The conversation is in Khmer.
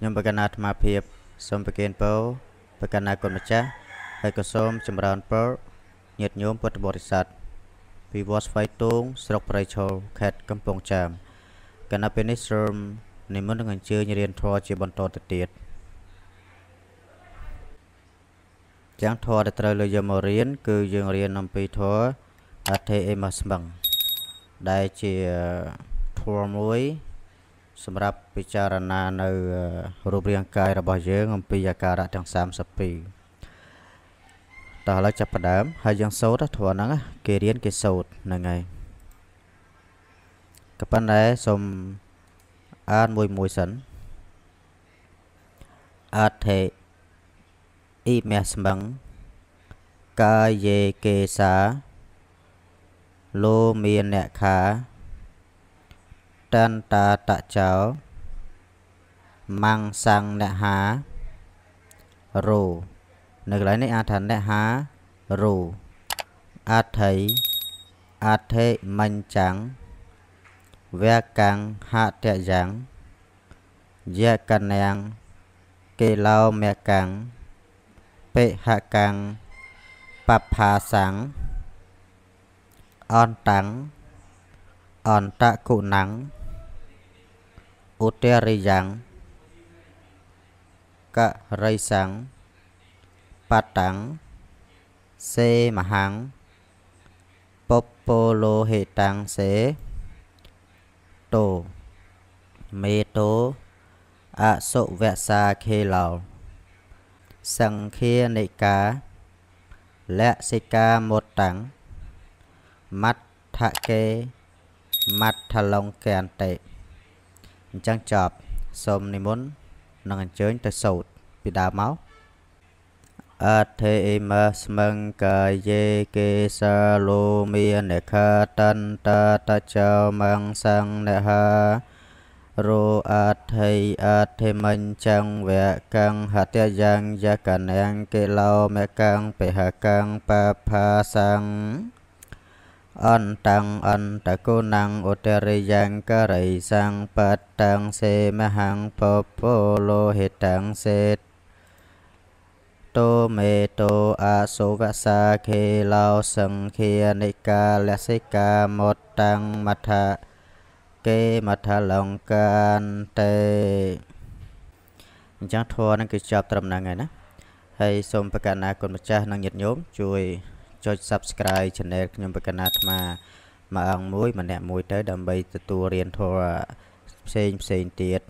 ខ្ញុំប្រកណ្ណាអាត្មាភាពសូមប្រគេនពរប្រកណ្ណាគុណម្ចាស់ហើយក៏សូមចម្រើនពរញាតិញោមពុទ្ធបរិស័ទពីវត្តស្វាយទូង ស្រុកប្រៃឈរខេត្តកំពង់ចាមកណ្ណាពេលនេះសូមនិមន្តនឹងអញ្ជើញរៀនធម៌ជាបន្តទៅទៀតចាំងធម៌ដែលត្រូវលើយកមករៀន គឺយើងរៀនអំពីធម៌អធិអេមស្មឹងដែលជាធម៌មួយសម្រាប់ពិចារណានៅ រូបរាងកាយរបស់យើងអំពីអាការៈទាំង32តោះឥឡូវចាប់ផ្ដើមហើយយើងសូត្រធម៌ហ្នឹងគេរៀនគេសូត្រហ្នឹងហើយក៏ប៉ុន្តែសូមអានមួយមួយសិនអថេអ៊ីមេស្មងកាយេកេសាលោមានអ្នកខាតន្តាតចោមង្សង្នហារោនៅកន្លែងនេះអាចថាអ្នកហារោអថ័យអថេមញ្ចាំងវកੰហតយ៉ាងយកណាងកេឡោមកាំងបិហកាំងបផាសាំងអនតាំងអន្តគុណាំង uteriyang ka rai sang patang se mahang popolo hệ se to, me to, ạ sộ vẹ xa khê lào sang khê nệ cá lẹ xê ca một tắng mắt thạ kê mắt thà long kèn tệ អញ្ចឹងចប់សូមនិមន្តនឹងអញ្ជើញទៅសូត្រពីដើមមកអធិមស្មង្កាយេកេសាលូមានិខតន្តតចមង្សង្នហារោអថៃអធិមញ្ចង្វកੰហតយ៉ាងយកណាំងកិឡោមកੰបិហកੰបផាសੰអន្តੰអន្តគុណังឧតរិយ៉ាងករិសੰបត្តੰសេមហੰពពលោហិតੰសេតោមេតោអសុវសាខេឡោសង្ឃានិកាលសិកាមតតាំងមថាកេមថាលង្កានតេអញ្ចឹងធម៌នឹងគឺចប់ត្រឹមហ្នឹងហើយណាហើយសូមប្រកាសណាគុណម្ចាស់និងញាតិញោមជួយចុច Subscribe Channel ខ្ញុំបកណាអាត្មាមួយអង្គមួយម្នាក់មួយទៅ ដើម្បីទទួលរៀនធម៌ផ្សេងផ្សេងទៀត